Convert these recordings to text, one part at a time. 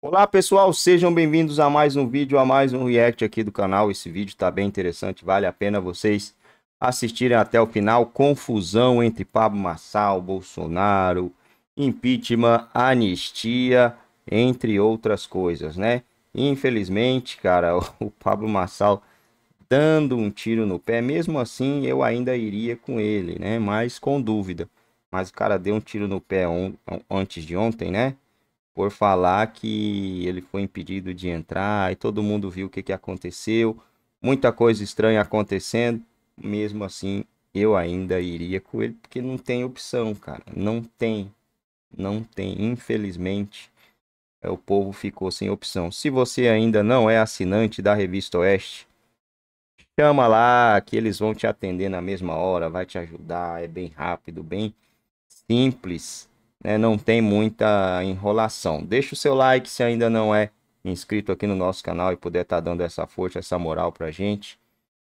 Olá pessoal, sejam bem-vindos a mais um vídeo, a mais um react aqui do canal. Esse vídeo está bem interessante, vale a pena vocês assistirem até o final. Confusão entre Pablo Massal, Bolsonaro, impeachment, anistia, entre outras coisas, né? Infelizmente, cara, o Pablo Massal dando um tiro no pé, mesmo assim eu ainda iria com ele, né? Mas com dúvida. Mas o cara deu um tiro no pé antes de ontem, né? por falar que ele foi impedido de entrar e todo mundo viu o que, que aconteceu. Muita coisa estranha acontecendo. Mesmo assim, eu ainda iria com ele porque não tem opção, cara. Não tem. Não tem. Infelizmente, é, o povo ficou sem opção. Se você ainda não é assinante da Revista Oeste, chama lá que eles vão te atender na mesma hora, vai te ajudar. É bem rápido, bem simples né, não tem muita enrolação. Deixa o seu like se ainda não é inscrito aqui no nosso canal e puder estar tá dando essa força, essa moral para gente.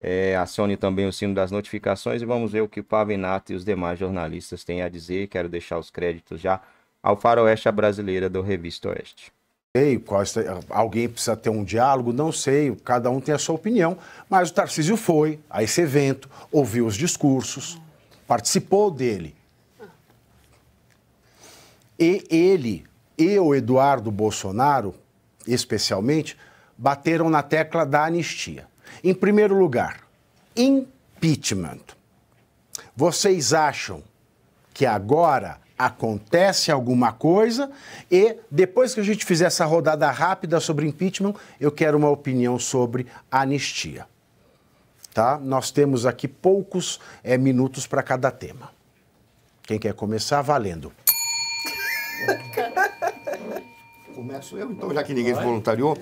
É, acione também o sino das notificações e vamos ver o que o Pavinato e os demais jornalistas têm a dizer. Quero deixar os créditos já ao Faroeste Brasileira do Revista Oeste. Ei, Costa, alguém precisa ter um diálogo? Não sei, cada um tem a sua opinião. Mas o Tarcísio foi a esse evento, ouviu os discursos, participou dele. E ele e o Eduardo Bolsonaro, especialmente, bateram na tecla da anistia. Em primeiro lugar, impeachment. Vocês acham que agora acontece alguma coisa e depois que a gente fizer essa rodada rápida sobre impeachment, eu quero uma opinião sobre anistia. Tá? Nós temos aqui poucos é, minutos para cada tema. Quem quer começar, valendo. Começo eu, então, já que ninguém se voluntariou.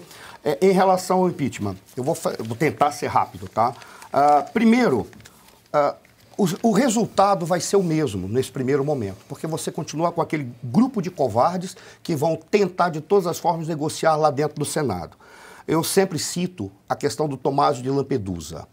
É, em relação ao impeachment, eu vou, vou tentar ser rápido, tá? Uh, primeiro, uh, o, o, resultado vai ser o mesmo nesse primeiro momento, porque você continua com aquele grupo de covardes que vão tentar de todas as formas negociar lá dentro do Senado. Eu sempre cito a questão do Tomásio de Lampedusa.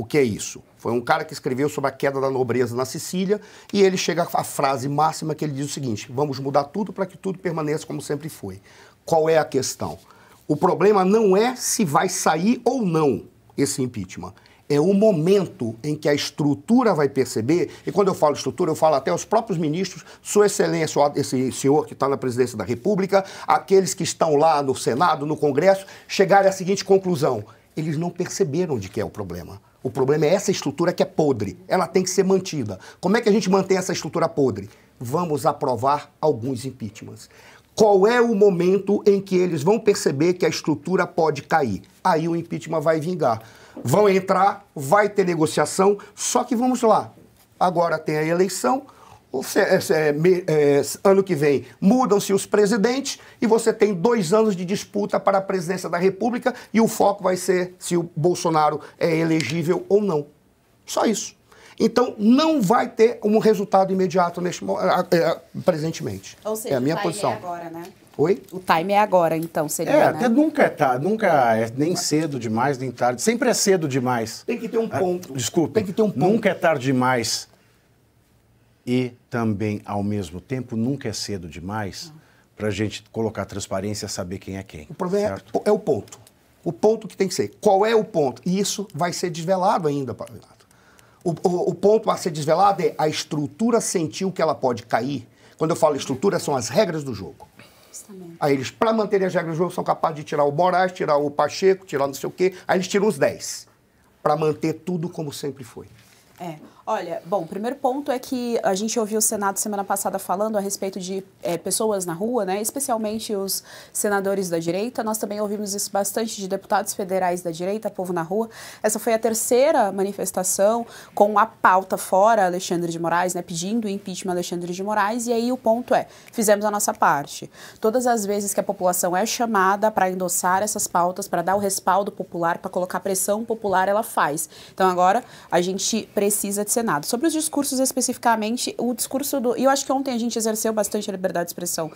O que é isso? Foi um cara que escreveu sobre a queda da nobreza na Sicília e ele chega à frase máxima que ele diz o seguinte: vamos mudar tudo para que tudo permaneça como sempre foi. Qual é a questão? O problema não é se vai sair ou não esse impeachment. É o momento em que a estrutura vai perceber, e quando eu falo estrutura, eu falo até os próprios ministros, Sua Excelência, esse senhor que está na presidência da República, aqueles que estão lá no Senado, no Congresso, chegarem à seguinte conclusão: eles não perceberam de que é o problema. O problema é essa estrutura que é podre. Ela tem que ser mantida. Como é que a gente mantém essa estrutura podre? Vamos aprovar alguns impeachments. Qual é o momento em que eles vão perceber que a estrutura pode cair? Aí o impeachment vai vingar. Vão entrar, vai ter negociação, só que vamos lá. Agora tem a eleição, é, é, é, ano que vem mudam-se os presidentes e você tem dois anos de disputa para a presidência da República e o foco vai ser se o Bolsonaro é elegível ou não. Só isso. Então, não vai ter um resultado imediato neste, presentemente. Ou seja, é a minha posição. É agora, né? Oi? O time é agora, então, seria, é, né? nunca é, tá, nunca é nem cedo demais, nem tarde. Sempre é cedo demais. Tem que ter um ah, ponto. Ah, Tem que ter um ponto. Nunca é tarde demais e também, ao mesmo tempo, nunca é cedo demais para a gente colocar transparência e saber quem é quem. O problema é certo? é, o ponto. O ponto que tem que ser. Qual é o ponto? E isso vai ser desvelado ainda, Pavinato. O, o, o ponto a ser desvelado é a estrutura sentiu que ela pode cair. Quando eu falo estrutura, são as regras do jogo. Aí eles, para manter as regras do jogo, são capazes de tirar o Moraes, tirar o Pacheco, tirar não sei o quê. Aí eles tiram os 10. Para manter tudo como sempre foi. É. Olha, bom, o primeiro ponto é que a gente ouviu o Senado semana passada falando a respeito de é, pessoas na rua, né? Especialmente os senadores da direita. Nós também ouvimos isso bastante de deputados federais da direita, povo na rua. Essa foi a terceira manifestação com a pauta fora Alexandre de Moraes, né? Pedindo o impeachment Alexandre de Moraes. E aí o ponto é, fizemos a nossa parte. Todas as vezes que a população é chamada para endossar essas pautas, para dar o respaldo popular, para colocar pressão popular, ela faz. Então agora a gente precisa de Senado. Sobre os discursos especificamente, o discurso do. E eu acho que ontem a gente exerceu bastante a liberdade de expressão.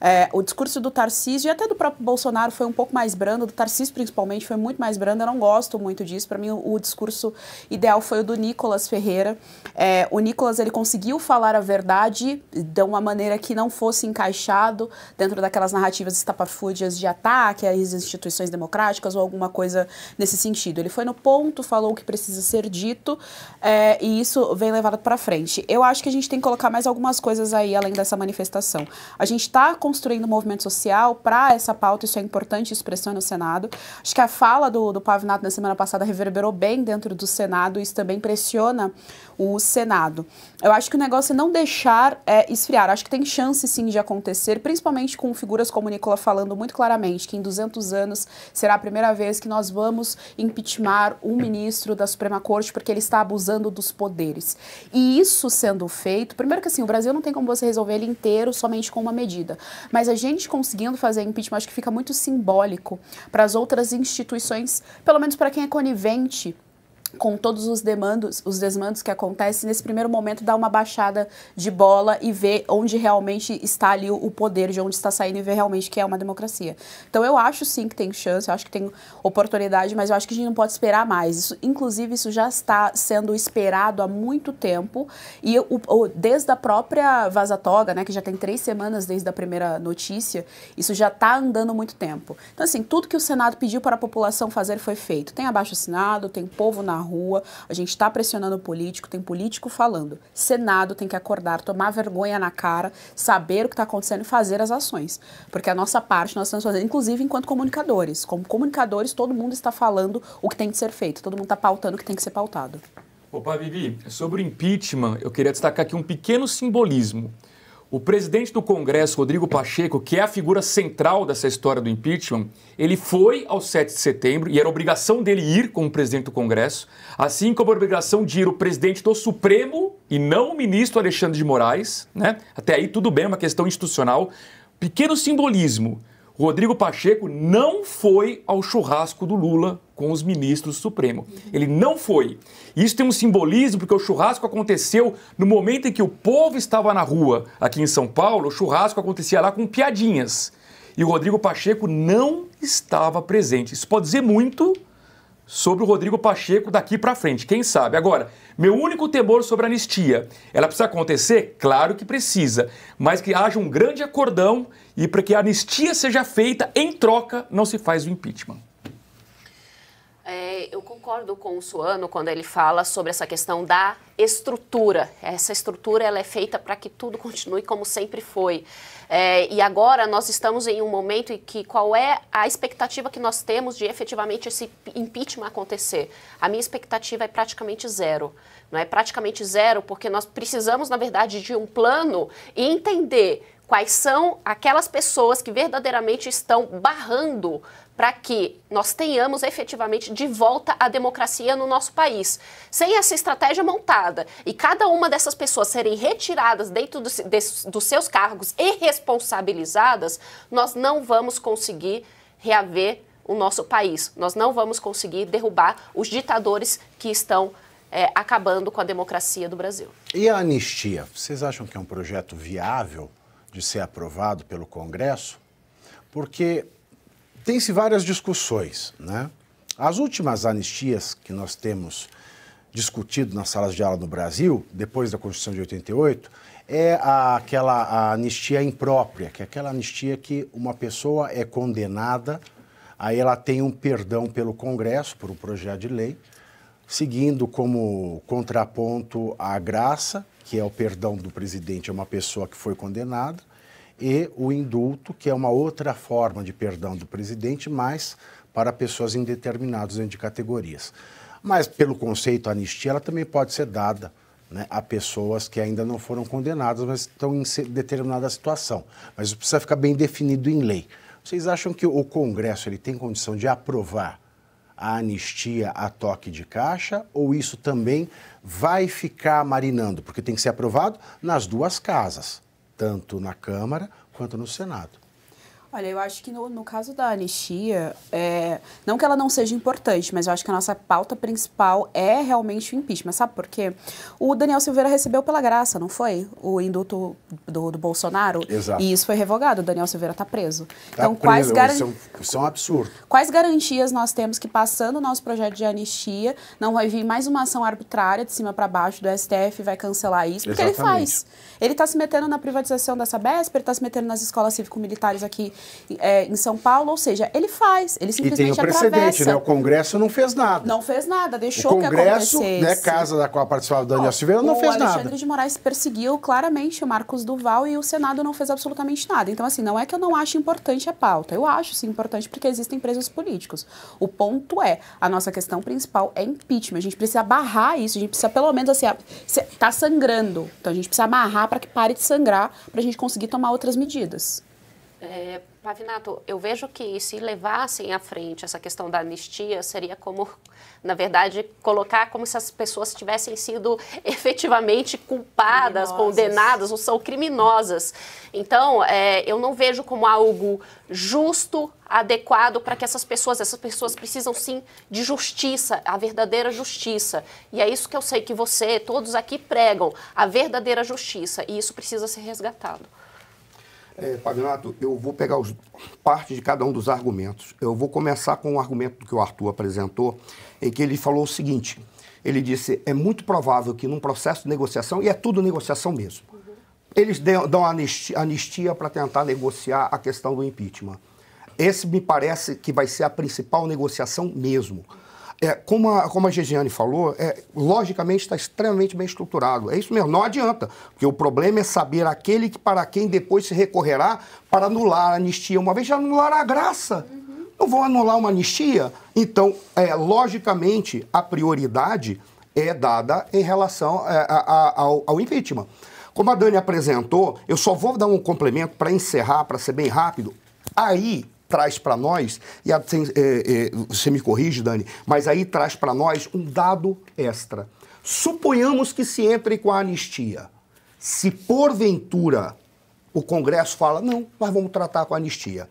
É, o discurso do Tarcísio e até do próprio Bolsonaro foi um pouco mais brando, do Tarcísio principalmente foi muito mais brando. Eu não gosto muito disso. Para mim, o, o, discurso ideal foi o do Nicolas Ferreira. É, o Nicolas ele conseguiu falar a verdade de uma maneira que não fosse encaixado dentro daquelas narrativas estapafúrdias de ataque às instituições democráticas ou alguma coisa nesse sentido. Ele foi no ponto, falou o que precisa ser dito é, e isso isso vem levado para frente. Eu acho que a gente tem que colocar mais algumas coisas aí além dessa manifestação. A gente está construindo um movimento social para essa pauta, isso é importante, expressão pressiona no Senado. Acho que a fala do, do Pavinato na semana passada reverberou bem dentro do Senado, isso também pressiona o Senado. Eu acho que o negócio é não deixar é, esfriar. Acho que tem chance sim de acontecer, principalmente com figuras como o Nicola falando muito claramente que em 200 anos será a primeira vez que nós vamos impeachment um ministro da Suprema Corte porque ele está abusando dos poderes poderes. E isso sendo feito, primeiro que assim, o Brasil não tem como você resolver ele inteiro somente com uma medida, mas a gente conseguindo fazer impeachment acho que fica muito simbólico para as outras instituições, pelo menos para quem é conivente com todos os demandos, os desmandos que acontecem, nesse primeiro momento dá uma baixada de bola e ver onde realmente está ali o poder, de onde está saindo e ver realmente que é uma democracia. Então eu acho sim que tem chance, eu acho que tem oportunidade, mas eu acho que a gente não pode esperar mais. Isso, inclusive isso já está sendo esperado há muito tempo e o, o, desde a própria Vazatoga, né, que já tem três semanas desde a primeira notícia, isso já está andando muito tempo. Então assim, tudo que o Senado pediu para a população fazer foi feito. Tem abaixo-assinado, tem povo na rua, a gente está pressionando o político, tem político falando. Senado tem que acordar, tomar vergonha na cara, saber o que está acontecendo e fazer as ações. Porque a nossa parte nós estamos fazendo, inclusive enquanto comunicadores. Como comunicadores, todo mundo está falando o que tem que ser feito, todo mundo está pautando o que tem que ser pautado. Opa, Vivi, sobre o impeachment, eu queria destacar aqui um pequeno simbolismo. O presidente do Congresso, Rodrigo Pacheco, que é a figura central dessa história do impeachment, ele foi ao 7 de setembro e era obrigação dele ir como presidente do Congresso, assim como a obrigação de ir o presidente do Supremo e não o ministro Alexandre de Moraes, né? Até aí tudo bem, é uma questão institucional. Pequeno simbolismo. Rodrigo Pacheco não foi ao churrasco do Lula com os ministros do Supremo. Ele não foi. Isso tem um simbolismo porque o churrasco aconteceu no momento em que o povo estava na rua. Aqui em São Paulo, o churrasco acontecia lá com piadinhas. E o Rodrigo Pacheco não estava presente. Isso pode dizer muito sobre o Rodrigo Pacheco daqui para frente, quem sabe. Agora, meu único temor sobre a anistia, ela precisa acontecer? Claro que precisa, mas que haja um grande acordão e para que a anistia seja feita, em troca, não se faz o impeachment. É, eu concordo com o Suano quando ele fala sobre essa questão da estrutura. Essa estrutura ela é feita para que tudo continue como sempre foi. É, e agora nós estamos em um momento em que qual é a expectativa que nós temos de efetivamente esse impeachment acontecer? A minha expectativa é praticamente zero. Não é praticamente zero porque nós precisamos, na verdade, de um plano e entender quais são aquelas pessoas que verdadeiramente estão barrando para que nós tenhamos efetivamente de volta a democracia no nosso país. Sem essa estratégia montada e cada uma dessas pessoas serem retiradas dentro do, de, dos seus cargos e responsabilizadas, nós não vamos conseguir reaver o nosso país. Nós não vamos conseguir derrubar os ditadores que estão é, acabando com a democracia do Brasil. E a anistia? Vocês acham que é um projeto viável? de ser aprovado pelo Congresso, porque tem-se várias discussões. Né? As últimas anistias que nós temos discutido nas salas de aula no Brasil, depois da Constituição de 88, é a, aquela a anistia imprópria, que é aquela anistia que uma pessoa é condenada, aí ela tem um perdão pelo Congresso, por um projeto de lei, seguindo como contraponto a graça, que é o perdão do presidente a uma pessoa que foi condenada, e o indulto, que é uma outra forma de perdão do presidente, mas para pessoas indeterminadas dentro de categorias. Mas, pelo conceito anistia, ela também pode ser dada né, a pessoas que ainda não foram condenadas, mas estão em determinada situação. Mas precisa ficar bem definido em lei. Vocês acham que o Congresso ele tem condição de aprovar a anistia a toque de caixa ou isso também vai ficar marinando? Porque tem que ser aprovado nas duas casas tanto na Câmara quanto no Senado. Olha, eu acho que no, no caso da anistia, é, não que ela não seja importante, mas eu acho que a nossa pauta principal é realmente o impeachment, sabe por quê? O Daniel Silveira recebeu pela graça, não foi? O induto do, do Bolsonaro. Exato. E isso foi revogado, o Daniel Silveira está preso. Tá então, preso, quais é garantias. são é absurdos? Quais garantias nós temos que, passando o nosso projeto de anistia, não vai vir mais uma ação arbitrária de cima para baixo do STF e vai cancelar isso? Porque Exatamente. ele faz. Ele está se metendo na privatização da Sabesp, ele está se metendo nas escolas cívico-militares aqui é, em São Paulo, ou seja, ele faz, ele simplesmente atravessa. E tem o precedente, né? O Congresso não fez nada. Não fez nada, deixou que o Congresso, né, casa da qual participava o Daniel Silveira, não fez Alexandre nada. O Alexandre de Moraes perseguiu claramente o Marcos Duval e o Senado não fez absolutamente nada. Então, assim, não é que eu não acho importante a pauta. Eu acho, sim, importante porque existem presos políticos. O ponto é, a nossa questão principal é impeachment. A gente precisa barrar isso, a gente precisa pelo menos, assim, tá sangrando. Então, a gente precisa amarrar para que pare de sangrar, para a gente conseguir tomar outras medidas. É, Pavinato, eu vejo que se levassem à frente essa questão da anistia, seria como, na verdade, colocar como se as pessoas tivessem sido efetivamente culpadas, criminosas. condenadas ou são criminosas. Então, é, eu não vejo como algo justo, adequado para que essas pessoas, essas pessoas precisam sim de justiça, a verdadeira justiça. E é isso que eu sei que você, todos aqui pregam, a verdadeira justiça, e isso precisa ser resgatado. É, eu vou pegar os, parte de cada um dos argumentos. Eu vou começar com um argumento que o Arthur apresentou, em que ele falou o seguinte: ele disse, é muito provável que num processo de negociação, e é tudo negociação mesmo, uhum. eles dão anistia, anistia para tentar negociar a questão do impeachment. Esse me parece que vai ser a principal negociação mesmo. É, como, a, como a Gesiane falou, é, logicamente está extremamente bem estruturado. É isso mesmo, não adianta, porque o problema é saber aquele que, para quem depois se recorrerá para anular a anistia. Uma vez já anularam a graça. Uhum. Não vão anular uma anistia? Então, é, logicamente, a prioridade é dada em relação é, a, a, ao, ao impeachment. Como a Dani apresentou, eu só vou dar um complemento para encerrar, para ser bem rápido. Aí traz para nós, e a, é, é, você me corrige, Dani, mas aí traz para nós um dado extra. Suponhamos que se entre com a anistia. Se porventura o Congresso fala, não, nós vamos tratar com a anistia,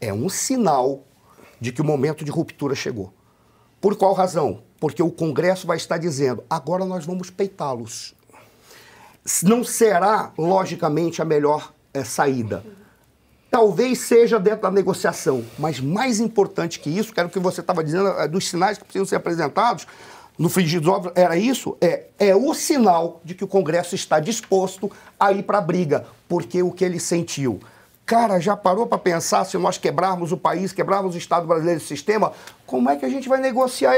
é um sinal de que o momento de ruptura chegou. Por qual razão? Porque o Congresso vai estar dizendo, agora nós vamos peitá-los. Não será, logicamente, a melhor é, saída Talvez seja dentro da negociação, mas mais importante que isso, que era o que você estava dizendo, é, dos sinais que precisam ser apresentados, no frigir dos ovos, era isso? É, é o sinal de que o Congresso está disposto a ir para a briga, porque o que ele sentiu. Cara, já parou para pensar se nós quebrarmos o país, quebrarmos o Estado brasileiro, o sistema, como é que a gente vai negociar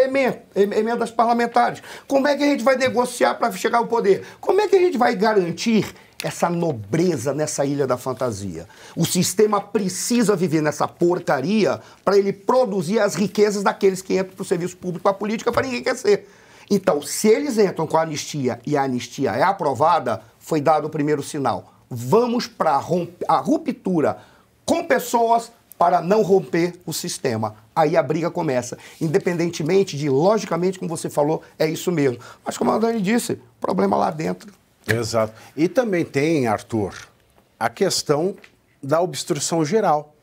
emendas parlamentares? Como é que a gente vai negociar para chegar ao poder? Como é que a gente vai garantir essa nobreza nessa ilha da fantasia. O sistema precisa viver nessa porcaria para ele produzir as riquezas daqueles que entram para o serviço público, para a política, para enriquecer. Então, se eles entram com a anistia e a anistia é aprovada, foi dado o primeiro sinal. Vamos para a ruptura com pessoas para não romper o sistema. Aí a briga começa. Independentemente de, logicamente, como você falou, é isso mesmo. Mas como a Dani disse, problema lá dentro. Exato. E também tem, Arthur, a questão da obstrução geral,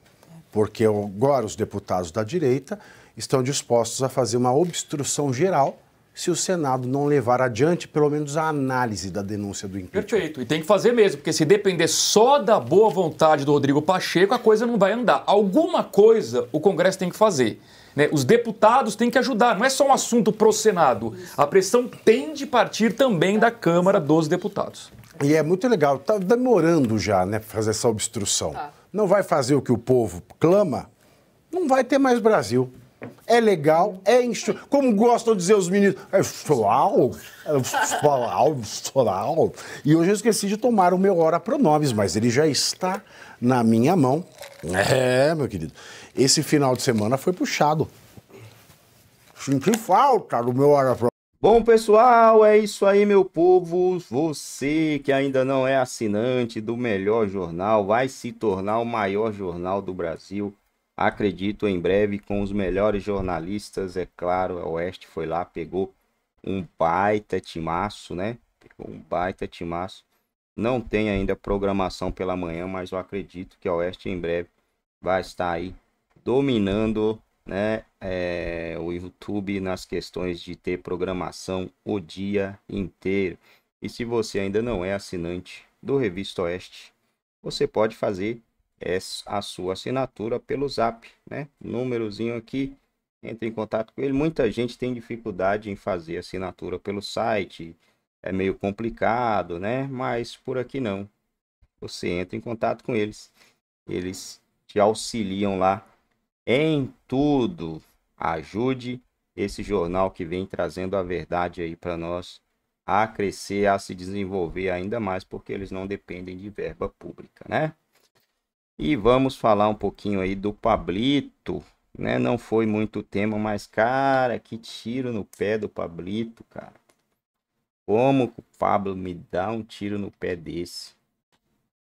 porque agora os deputados da direita estão dispostos a fazer uma obstrução geral se o Senado não levar adiante, pelo menos, a análise da denúncia do impeachment. Perfeito. E tem que fazer mesmo, porque se depender só da boa vontade do Rodrigo Pacheco, a coisa não vai andar. Alguma coisa o Congresso tem que fazer. Né? Os deputados têm que ajudar, não é só um assunto pro Senado. A pressão tem de partir também da Câmara dos Deputados. E é muito legal, está demorando já né, fazer essa obstrução. Tá. Não vai fazer o que o povo clama, não vai ter mais Brasil é legal, é instru... como gostam de dizer os meninos, é floral, é floral, E hoje eu esqueci de tomar o meu hora pronomes, mas ele já está na minha mão. É, meu querido. Esse final de semana foi puxado. Senti falta do meu hora pronomes. Bom, pessoal, é isso aí, meu povo. Você que ainda não é assinante do melhor jornal, vai se tornar o maior jornal do Brasil Acredito em breve com os melhores jornalistas, é claro. A Oeste foi lá, pegou um baita timaço, né? Pegou um baita timaço. Não tem ainda programação pela manhã, mas eu acredito que a Oeste em breve vai estar aí dominando né, é, o YouTube nas questões de ter programação o dia inteiro. E se você ainda não é assinante do Revista Oeste, você pode fazer é a sua assinatura pelo Zap, né? Númerozinho aqui, entre em contato com ele. Muita gente tem dificuldade em fazer assinatura pelo site, é meio complicado, né? Mas por aqui não. Você entra em contato com eles, eles te auxiliam lá em tudo. Ajude esse jornal que vem trazendo a verdade aí para nós a crescer, a se desenvolver ainda mais, porque eles não dependem de verba pública, né? E vamos falar um pouquinho aí do Pablito, né? Não foi muito tema, mas cara, que tiro no pé do Pablito, cara. Como o Pablo me dá um tiro no pé desse?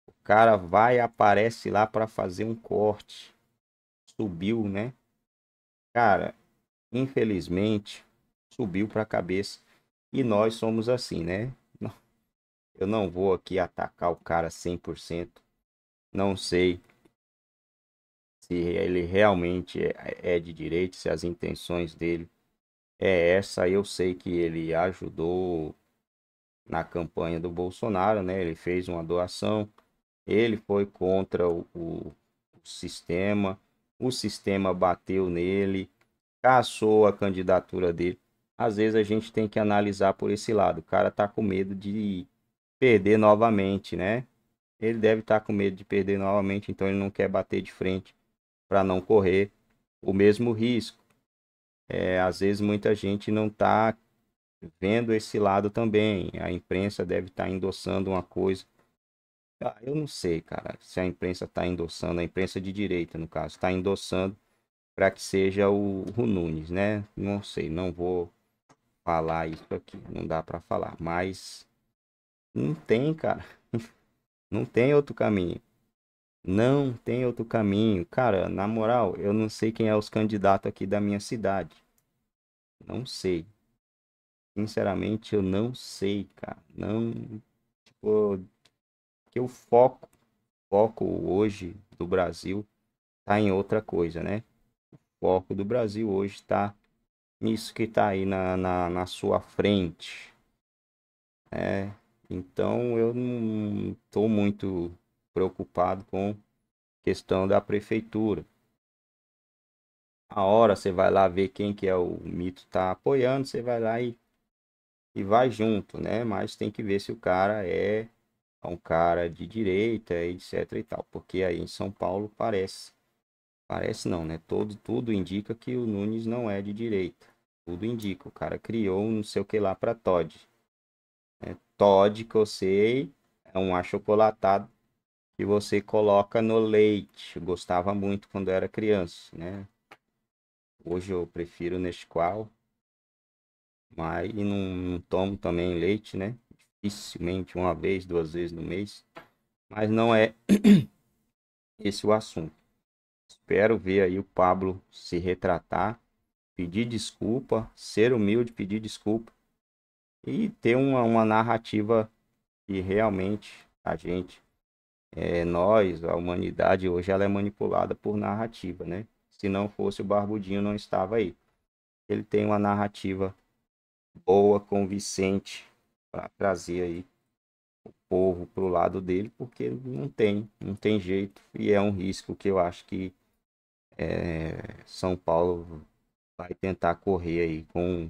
O cara vai aparece lá para fazer um corte. Subiu, né? Cara, infelizmente, subiu para a cabeça. E nós somos assim, né? Eu não vou aqui atacar o cara 100%. Não sei se ele realmente é, é de direito, se as intenções dele é essa. Eu sei que ele ajudou na campanha do Bolsonaro, né? Ele fez uma doação, ele foi contra o, o, o sistema, o sistema bateu nele, caçou a candidatura dele. Às vezes a gente tem que analisar por esse lado. O cara tá com medo de perder novamente, né? ele deve estar tá com medo de perder novamente, então ele não quer bater de frente para não correr o mesmo risco. É, às vezes muita gente não está vendo esse lado também. A imprensa deve estar tá endossando uma coisa. Ah, eu não sei, cara, se a imprensa está endossando, a imprensa de direita, no caso, está endossando para que seja o, o Nunes, né? Não sei, não vou falar isso aqui, não dá para falar, mas não tem, cara. Não tem outro caminho. Não tem outro caminho. Cara, na moral, eu não sei quem é os candidatos aqui da minha cidade. Não sei. Sinceramente, eu não sei, cara. Não. Tipo, que o foco, foco hoje do Brasil tá em outra coisa, né? O foco do Brasil hoje está nisso que tá aí na, na, na sua frente. É, então eu não estou muito preocupado com questão da prefeitura. A hora você vai lá ver quem que é o mito está apoiando, você vai lá e, e vai junto, né? Mas tem que ver se o cara é um cara de direita, etc e tal, porque aí em São Paulo parece, parece não, né? Todo tudo indica que o Nunes não é de direita. Tudo indica, o cara criou um não sei o que lá para Todd Todd, que eu sei, é um achocolatado que você coloca no leite. Eu gostava muito quando era criança, né? Hoje eu prefiro Nesqual, mas não, não tomo também leite, né? Dificilmente uma vez, duas vezes no mês. Mas não é esse o assunto. Espero ver aí o Pablo se retratar, pedir desculpa, ser humilde, pedir desculpa e ter uma, uma narrativa que realmente a gente, é, nós, a humanidade hoje, ela é manipulada por narrativa, né? Se não fosse o Barbudinho, não estava aí. Ele tem uma narrativa boa, convincente, para trazer aí o povo para o lado dele, porque não tem, não tem jeito, e é um risco que eu acho que é, São Paulo vai tentar correr aí com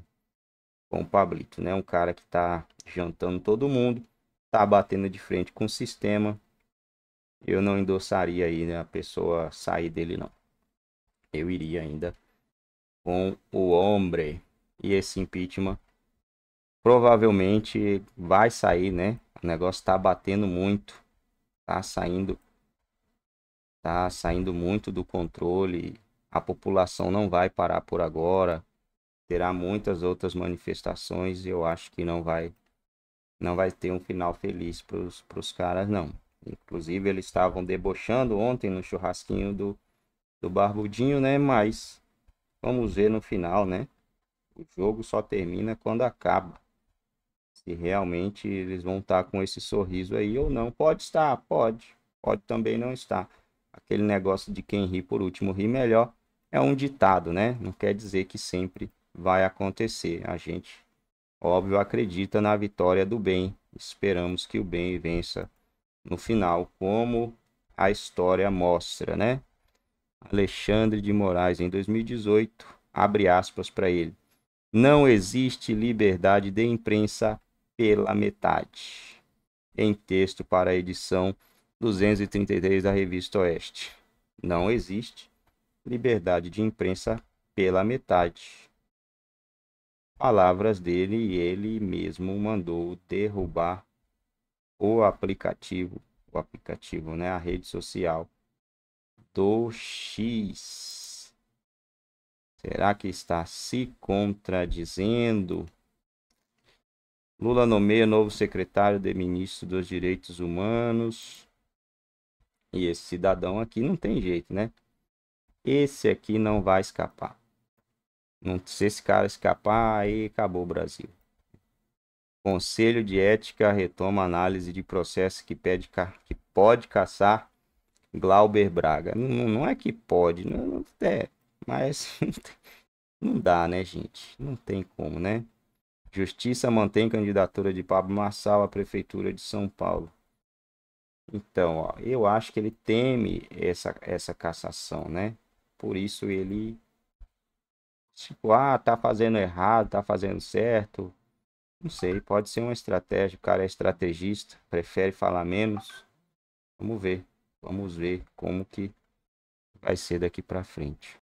com o Pablito, né? Um cara que está jantando todo mundo, tá batendo de frente com o sistema. Eu não endossaria aí né, a pessoa sair dele, não. Eu iria ainda com o homem. E esse impeachment provavelmente vai sair, né? O negócio tá batendo muito, tá saindo tá saindo muito do controle. A população não vai parar por agora terá muitas outras manifestações e eu acho que não vai não vai ter um final feliz para os caras não. Inclusive eles estavam debochando ontem no churrasquinho do, do Barbudinho, né? Mas vamos ver no final, né? O jogo só termina quando acaba. Se realmente eles vão estar tá com esse sorriso aí ou não. Pode estar, pode. Pode também não estar. Aquele negócio de quem ri por último ri melhor é um ditado, né? Não quer dizer que sempre vai acontecer. A gente, óbvio, acredita na vitória do bem. Esperamos que o bem vença no final, como a história mostra, né? Alexandre de Moraes, em 2018, abre aspas para ele. Não existe liberdade de imprensa pela metade. Em texto para a edição 233 da Revista Oeste. Não existe liberdade de imprensa pela metade palavras dele e ele mesmo mandou derrubar o aplicativo, o aplicativo, né, a rede social do X. Será que está se contradizendo? Lula nomeia novo secretário de ministro dos Direitos Humanos. E esse cidadão aqui não tem jeito, né? Esse aqui não vai escapar. Não, se esse cara escapar, aí acabou o Brasil. Conselho de Ética retoma análise de processo que, pede, que pode caçar Glauber Braga. Não, não é que pode, não, não é, mas não dá, né, gente? Não tem como, né? Justiça mantém candidatura de Pablo Marçal à Prefeitura de São Paulo. Então, ó, eu acho que ele teme essa, essa cassação, né? Por isso ele tipo, ah, tá fazendo errado, tá fazendo certo. Não sei, pode ser uma estratégia. O cara é estrategista, prefere falar menos. Vamos ver, vamos ver como que vai ser daqui para frente.